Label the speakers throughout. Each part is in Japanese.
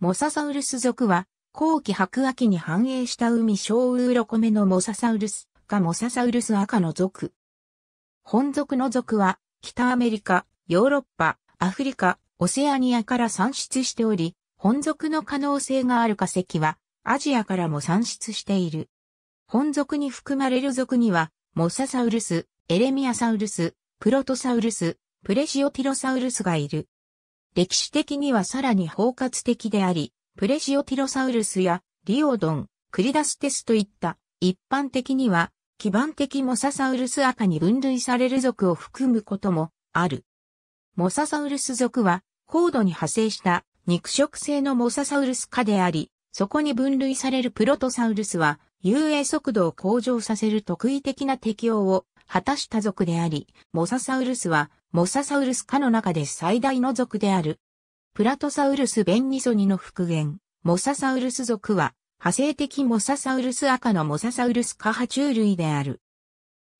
Speaker 1: モササウルス属は、後期白亜紀に繁栄した海小ウーロコメのモササウルスがモササウルス赤の属。本属の属は、北アメリカ、ヨーロッパ、アフリカ、オセアニアから産出しており、本属の可能性がある化石は、アジアからも産出している。本属に含まれる属には、モササウルス、エレミアサウルス、プロトサウルス、プレシオティロサウルスがいる。歴史的にはさらに包括的であり、プレシオティロサウルスやリオドン、クリダステスといった一般的には基盤的モササウルス赤に分類される族を含むこともある。モササウルス族は高度に派生した肉食性のモササウルス科であり、そこに分類されるプロトサウルスは遊泳速度を向上させる特異的な適応を果たした族であり、モササウルスはモササウルス科の中で最大の属である。プラトサウルス・ベンニソニの復元、モササウルス属は、派生的モササウルス赤のモササウルス科爬虫類である。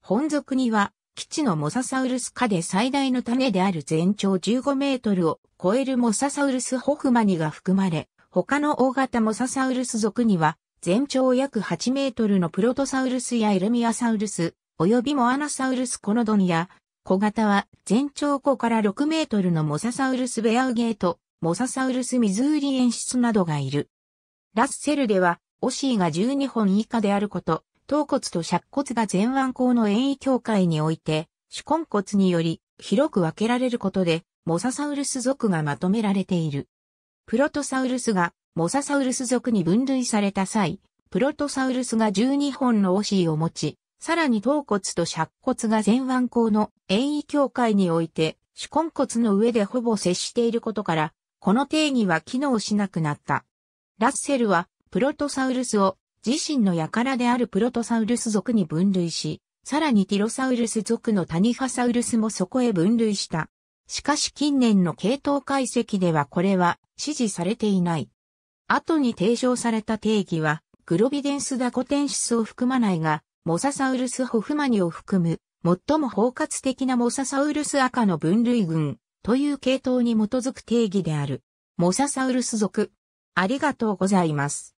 Speaker 1: 本属には、基地のモササウルス科で最大の種である全長15メートルを超えるモササウルスホフマニが含まれ、他の大型モササウルス属には、全長約8メートルのプロトサウルスやエルミアサウルス、及びモアナサウルスコノドンや小型は全長5から6メートルのモササウルスベアウゲート、モササウルスミズーリ演出などがいる。ラッセルでは、オシーが12本以下であること、頭骨と尺骨が前腕孔の遠位境界において、手根骨により広く分けられることで、モササウルス属がまとめられている。プロトサウルスがモササウルス属に分類された際、プロトサウルスが12本のオシーを持ち、さらに頭骨と尺骨が前腕甲の遠位境界において、手根骨の上でほぼ接していることから、この定義は機能しなくなった。ラッセルは、プロトサウルスを自身の輩であるプロトサウルス族に分類し、さらにティロサウルス族のタニファサウルスもそこへ分類した。しかし近年の系統解析ではこれは支持されていない。後に提唱された定義は、グロビデンスダコテンシスを含まないが、モササウルスホフマニを含む、最も包括的なモササウルス赤の分類群という系統に基づく定義である。モササウルス属。ありがとうございます。